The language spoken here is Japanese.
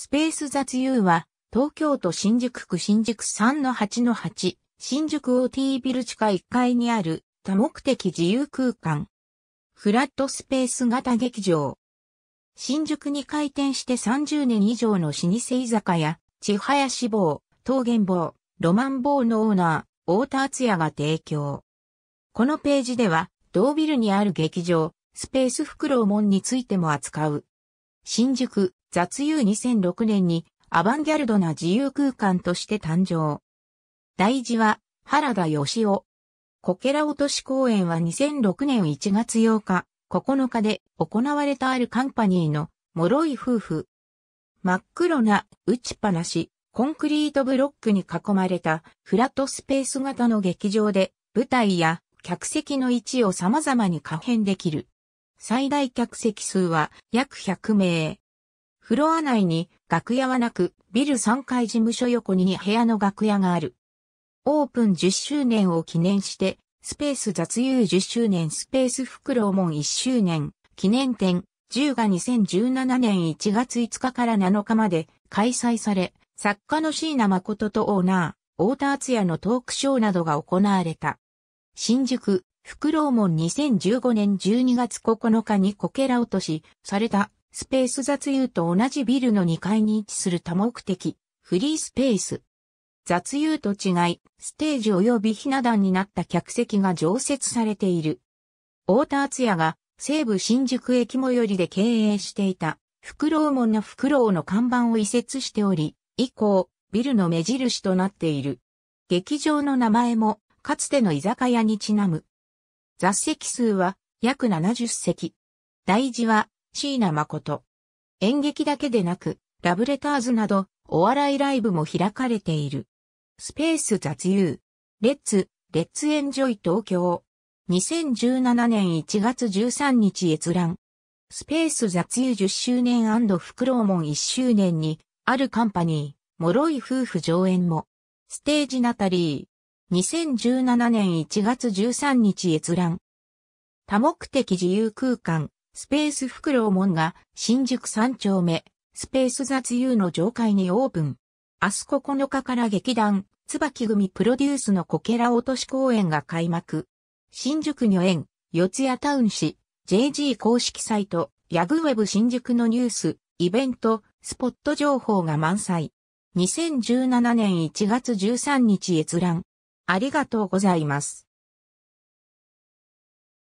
スペース雑遊は、東京都新宿区新宿3-8-8、新宿 OT ビル地下1階にある多目的自由空間。フラットスペース型劇場。新宿に開店して30年以上の老舗居酒屋、千早志望、桃源坊、ロマン坊のオーナー、太田敦也が提供。このページでは、同ビルにある劇場、スペースフクロウ門についても扱う。新宿、雑遊2006年にアバンギャルドな自由空間として誕生。大事は原田義雄。こけら落とし公演は2006年1月8日、9日で行われたあるカンパニーの脆い夫婦。真っ黒な打ちっぱなし、コンクリートブロックに囲まれたフラットスペース型の劇場で舞台や客席の位置を様々に可変できる。最大客席数は約100名。フロア内に楽屋はなく、ビル3階事務所横に2部屋の楽屋がある。オープン10周年を記念して、スペース雑遊10周年スペースフクロウ門1周年記念展10が2017年1月5日から7日まで開催され、作家の椎名誠とオーナー、太田敦也のトークショーなどが行われた。新宿、フクロウ門2015年12月9日にこけら落としされたスペース雑遊と同じビルの2階に位置する多目的、フリースペース。雑遊と違い、ステージ及びひな壇になった客席が常設されている。太田敦也が西武新宿駅最寄りで経営していた、フクロウ門のフクロウの看板を移設しており、以降、ビルの目印となっている。劇場の名前も、かつての居酒屋にちなむ。座席数は、約70席。大事は、椎名誠。演劇だけでなく、ラブレターズなど、お笑いライブも開かれている。スペース雑誘。レッツ、レッツエンジョイ東京。2017年1月13日閲覧。スペース雑誘10周年フクロウモン1周年に、あるカンパニー、脆い夫婦上演も。ステージナタリー。2017年1月13日閲覧。多目的自由空間。スペースフクロウ門が新宿3丁目、スペース雑遊の上階にオープン。明日9日から劇団、椿組プロデュースのこけら落とし公演が開幕。新宿御苑、四谷タウン市、JG 公式サイト、ヤグウェブ新宿のニュース、イベント、スポット情報が満載。2017年1月13日閲覧。ありがとうございます。